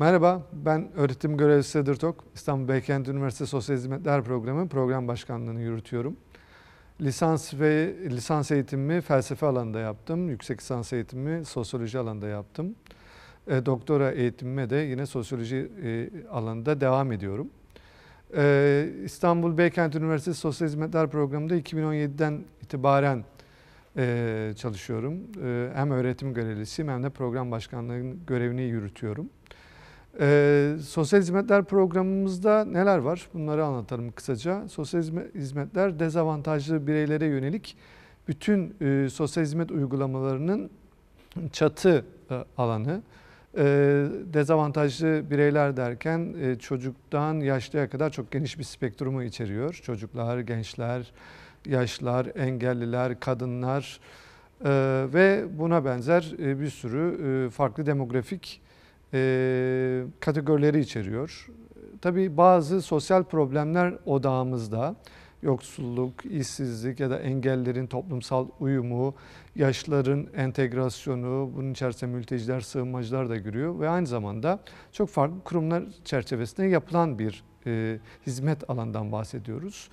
Merhaba, ben öğretim görevlisi Sedir Tok. İstanbul Beykent Üniversitesi Sosyal Hizmetler Programı program başkanlığını yürütüyorum. Lisans ve lisans eğitimimi felsefe alanında yaptım. Yüksek lisans eğitimimi sosyoloji alanında yaptım. E, doktora eğitimime de yine sosyoloji e, alanında devam ediyorum. E, İstanbul Beykent Üniversitesi Sosyal Hizmetler Programı'nda 2017'den itibaren e, çalışıyorum. E, hem öğretim görevlisiyim hem de program başkanlığının görevini yürütüyorum. Ee, sosyal hizmetler programımızda neler var? Bunları anlatalım kısaca. Sosyal hizmetler dezavantajlı bireylere yönelik bütün e, sosyal hizmet uygulamalarının çatı e, alanı. E, dezavantajlı bireyler derken e, çocuktan yaşlıya kadar çok geniş bir spektrumu içeriyor. Çocuklar, gençler, yaşlılar, engelliler, kadınlar e, ve buna benzer e, bir sürü e, farklı demografik e, kategorileri içeriyor. Tabi bazı sosyal problemler odağımızda yoksulluk, işsizlik ya da engellerin toplumsal uyumu, yaşların entegrasyonu, bunun içerisinde mülteciler, sığınmacılar da giriyor ve aynı zamanda çok farklı kurumlar çerçevesinde yapılan bir e, hizmet alandan bahsediyoruz.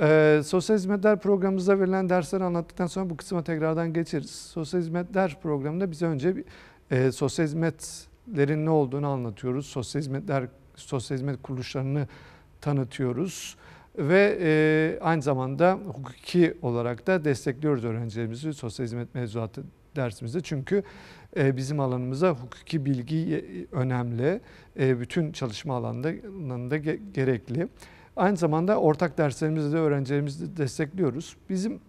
E, sosyal hizmetler programımızda verilen dersleri anlattıktan sonra bu kısma tekrardan geçeriz. Sosyal hizmetler programında biz önce bir, e, sosyal hizmet hizmetlerin ne olduğunu anlatıyoruz. Sosyal hizmetler, sosyal hizmet kuruluşlarını tanıtıyoruz ve e, aynı zamanda hukuki olarak da destekliyoruz öğrencilerimizi sosyal hizmet mevzuatı dersimizde. Çünkü e, bizim alanımıza hukuki bilgi e, önemli. E, bütün çalışma alanında ge gerekli. Aynı zamanda ortak derslerimizde de öğrencilerimizi destekliyoruz. Bizim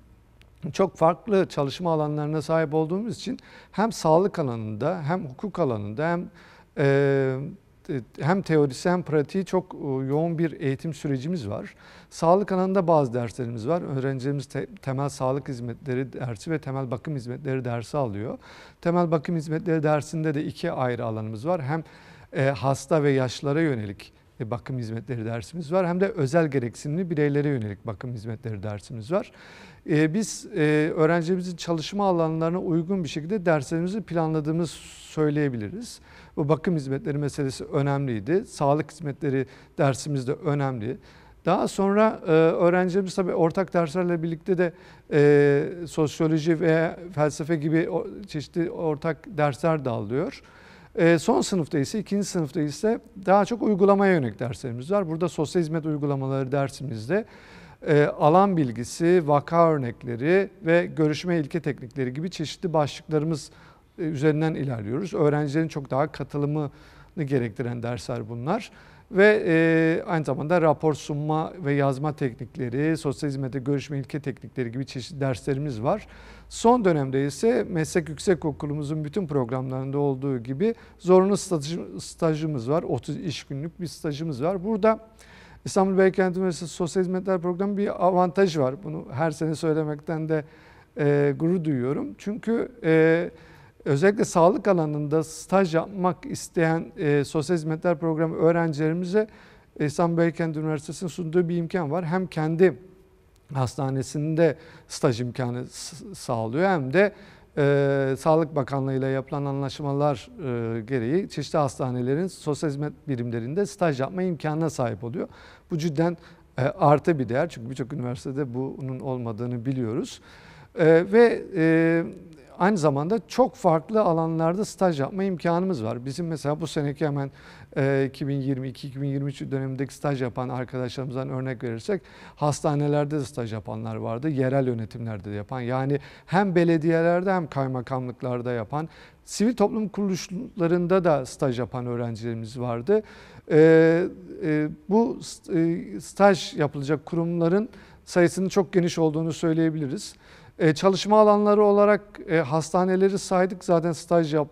çok farklı çalışma alanlarına sahip olduğumuz için hem sağlık alanında hem hukuk alanında hem e, hem teorisi hem pratiği çok e, yoğun bir eğitim sürecimiz var. Sağlık alanında bazı derslerimiz var. Öğrencilerimiz te temel sağlık hizmetleri dersi ve temel bakım hizmetleri dersi alıyor. Temel bakım hizmetleri dersinde de iki ayrı alanımız var. Hem e, hasta ve yaşlara yönelik e, bakım hizmetleri dersimiz var. Hem de özel gereksinimli bireylere yönelik bakım hizmetleri dersimiz var. E, biz e, öğrencilerimizin çalışma alanlarına uygun bir şekilde derslerimizi planladığımız söyleyebiliriz. Bu bakım hizmetleri meselesi önemliydi. Sağlık hizmetleri dersimiz de önemli. Daha sonra e, öğrencilerimiz tabii ortak derslerle birlikte de sosyoloji veya felsefe gibi çeşitli ortak dersler de alıyor. Ee, son sınıfta ise, ikinci sınıfta ise daha çok uygulamaya yönelik derslerimiz var. Burada sosyal hizmet uygulamaları dersimizde e, alan bilgisi, vaka örnekleri ve görüşme ilke teknikleri gibi çeşitli başlıklarımız e, üzerinden ilerliyoruz. Öğrencilerin çok daha katılımını gerektiren dersler bunlar. Ve e, aynı zamanda rapor sunma ve yazma teknikleri, sosyal hizmete görüşme ilke teknikleri gibi çeşitli derslerimiz var. Son dönemde ise meslek yüksek okulumuzun bütün programlarında olduğu gibi zorunlu stajımız var. 30 iş günlük bir stajımız var. Burada İstanbul Beykent Üniversitesi Sosyal Hizmetler Programı bir avantaj var. Bunu her sene söylemekten de e, gurur duyuyorum. Çünkü... E, özellikle sağlık alanında staj yapmak isteyen e, sosyal hizmetler programı öğrencilerimize e, İstanbul Beykent Üniversitesi'nin sunduğu bir imkan var. Hem kendi hastanesinde staj imkanı sağlıyor hem de e, Sağlık Bakanlığı ile yapılan anlaşmalar e, gereği çeşitli hastanelerin sosyal hizmet birimlerinde staj yapma imkanına sahip oluyor. Bu cidden e, artı bir değer çünkü birçok üniversitede bunun olmadığını biliyoruz. E, ve e, aynı zamanda çok farklı alanlarda staj yapma imkanımız var. Bizim mesela bu seneki hemen 2022-2023 e, dönemindeki staj yapan arkadaşlarımızdan örnek verirsek hastanelerde de staj yapanlar vardı. Yerel yönetimlerde de yapan yani hem belediyelerde hem kaymakamlıklarda yapan sivil toplum kuruluşlarında da staj yapan öğrencilerimiz vardı. E, e, bu staj yapılacak kurumların sayısının çok geniş olduğunu söyleyebiliriz. E, çalışma alanları olarak e, hastaneleri saydık zaten staj yap,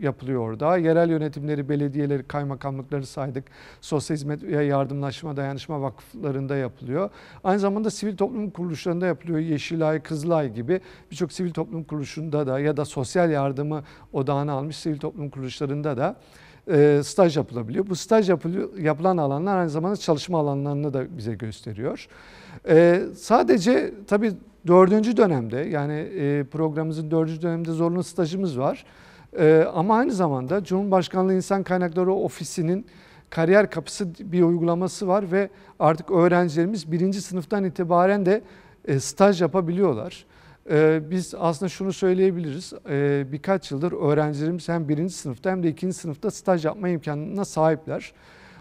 yapılıyor orada. Yerel yönetimleri, belediyeleri, kaymakamlıkları saydık. Sosyal hizmet ve yardımlaşma, dayanışma vakıflarında yapılıyor. Aynı zamanda sivil toplum kuruluşlarında yapılıyor. Yeşilay, Kızılay gibi birçok sivil toplum kuruluşunda da ya da sosyal yardımı odağına almış sivil toplum kuruluşlarında da e, staj yapılabiliyor. Bu staj yapılan alanlar aynı zamanda çalışma alanlarını da bize gösteriyor. E, sadece tabii dördüncü dönemde yani e, programımızın dördüncü döneminde zorunlu stajımız var. ama aynı zamanda Cumhurbaşkanlığı İnsan Kaynakları Ofisi'nin kariyer kapısı bir uygulaması var ve artık öğrencilerimiz birinci sınıftan itibaren de staj yapabiliyorlar. Ee, biz aslında şunu söyleyebiliriz. Ee, birkaç yıldır öğrencilerimiz hem birinci sınıfta hem de ikinci sınıfta staj yapma imkanına sahipler.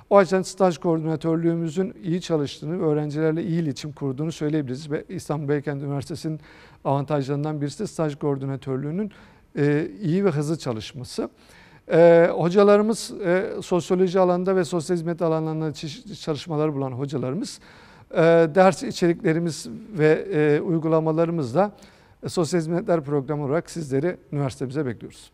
O açıdan staj koordinatörlüğümüzün iyi çalıştığını öğrencilerle iyi iletişim kurduğunu söyleyebiliriz. Ve İstanbul Beykent Üniversitesi'nin avantajlarından birisi de staj koordinatörlüğünün e, iyi ve hızlı çalışması. Ee, hocalarımız e, sosyoloji alanında ve sosyal hizmet alanlarında çalışmalar bulan hocalarımız e, ders içeriklerimiz ve e, uygulamalarımızla e, Sosyal Hizmetler Programı olarak sizleri üniversitemize bekliyoruz.